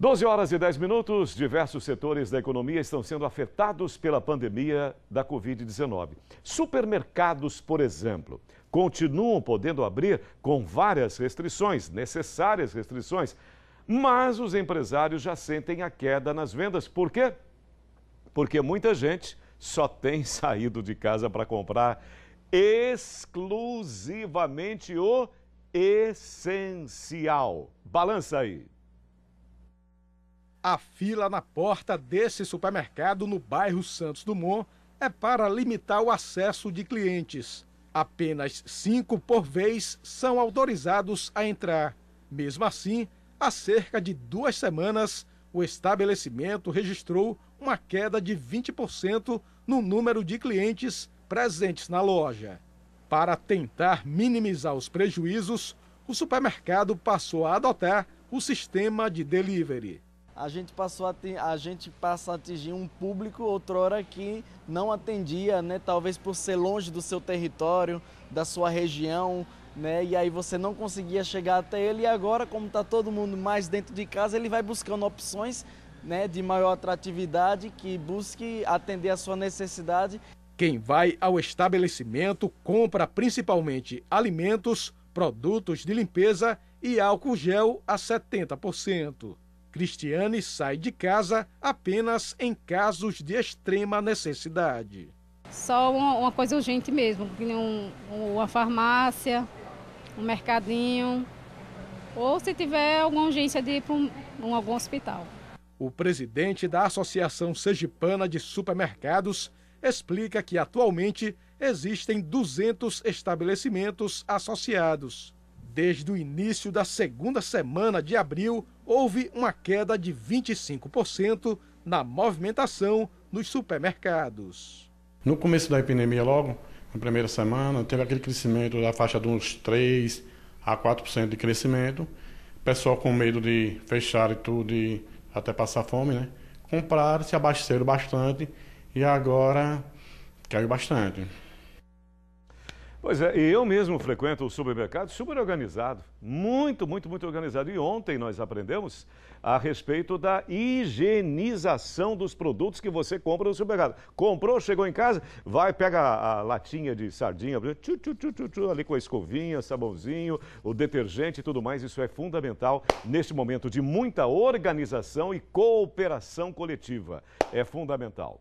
12 horas e 10 minutos, diversos setores da economia estão sendo afetados pela pandemia da Covid-19. Supermercados, por exemplo, continuam podendo abrir com várias restrições, necessárias restrições, mas os empresários já sentem a queda nas vendas. Por quê? Porque muita gente só tem saído de casa para comprar exclusivamente o essencial. Balança aí. A fila na porta desse supermercado no bairro Santos Dumont é para limitar o acesso de clientes. Apenas cinco por vez são autorizados a entrar. Mesmo assim, há cerca de duas semanas, o estabelecimento registrou uma queda de 20% no número de clientes presentes na loja. Para tentar minimizar os prejuízos, o supermercado passou a adotar o sistema de delivery a gente, passou a, a gente passa a atingir um público outrora que não atendia, né? talvez por ser longe do seu território, da sua região, né? e aí você não conseguia chegar até ele. E agora, como está todo mundo mais dentro de casa, ele vai buscando opções né, de maior atratividade que busque atender a sua necessidade. Quem vai ao estabelecimento compra principalmente alimentos, produtos de limpeza e álcool gel a 70%. Cristiane sai de casa apenas em casos de extrema necessidade. Só uma, uma coisa urgente mesmo, um, uma farmácia, um mercadinho, ou se tiver alguma urgência de ir para um, um, algum hospital. O presidente da Associação Sergipana de Supermercados explica que atualmente existem 200 estabelecimentos associados. Desde o início da segunda semana de abril, houve uma queda de 25% na movimentação nos supermercados. No começo da epidemia, logo, na primeira semana, teve aquele crescimento da faixa de uns 3 a 4% de crescimento. pessoal com medo de fechar e tudo, e até passar fome, né? Compraram, se abasteceram bastante e agora caiu bastante. Pois é, eu mesmo frequento o supermercado super organizado, muito, muito, muito organizado. E ontem nós aprendemos a respeito da higienização dos produtos que você compra no supermercado. Comprou, chegou em casa, vai, pega a, a latinha de sardinha, tchu, tchu, tchu, tchu, ali com a escovinha, sabãozinho, o detergente e tudo mais. Isso é fundamental neste momento de muita organização e cooperação coletiva. É fundamental.